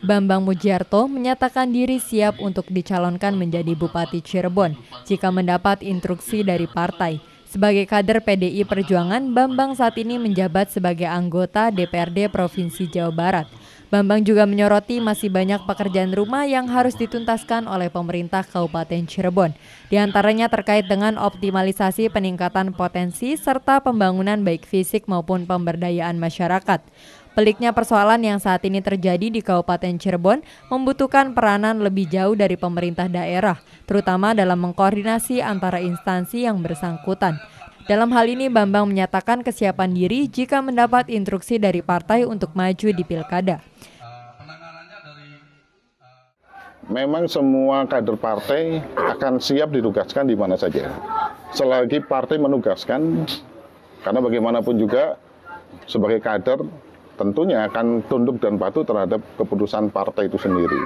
Bambang Mujiarto menyatakan diri siap untuk dicalonkan menjadi Bupati Cirebon jika mendapat instruksi dari partai. Sebagai kader PDI Perjuangan, Bambang saat ini menjabat sebagai anggota DPRD Provinsi Jawa Barat. Bambang juga menyoroti masih banyak pekerjaan rumah yang harus dituntaskan oleh pemerintah Kabupaten Cirebon. Di antaranya terkait dengan optimalisasi peningkatan potensi serta pembangunan baik fisik maupun pemberdayaan masyarakat. Peliknya persoalan yang saat ini terjadi di Kabupaten Cirebon membutuhkan peranan lebih jauh dari pemerintah daerah, terutama dalam mengkoordinasi antara instansi yang bersangkutan. Dalam hal ini, Bambang menyatakan kesiapan diri jika mendapat instruksi dari partai untuk maju di pilkada. Memang semua kader partai akan siap ditugaskan di mana saja. Selagi partai menugaskan, karena bagaimanapun juga sebagai kader tentunya akan tunduk dan patuh terhadap keputusan partai itu sendiri.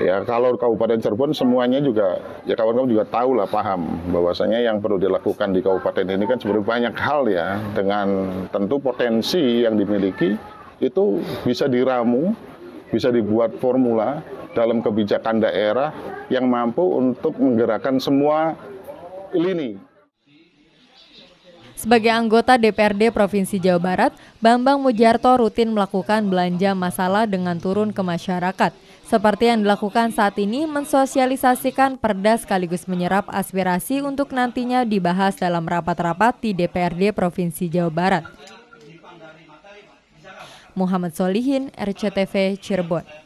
Ya, kalau Kabupaten Cirebon semuanya juga ya kawan-kawan juga tahu lah paham bahwasanya yang perlu dilakukan di kabupaten ini kan sebenarnya banyak hal ya dengan tentu potensi yang dimiliki itu bisa diramu, bisa dibuat formula dalam kebijakan daerah yang mampu untuk menggerakkan semua lini sebagai anggota DPRD Provinsi Jawa Barat, Bambang Mujarto rutin melakukan belanja masalah dengan turun ke masyarakat. Seperti yang dilakukan saat ini, mensosialisasikan perda sekaligus menyerap aspirasi untuk nantinya dibahas dalam rapat-rapat di DPRD Provinsi Jawa Barat. Muhammad Solihin, RCTV, Cirebon.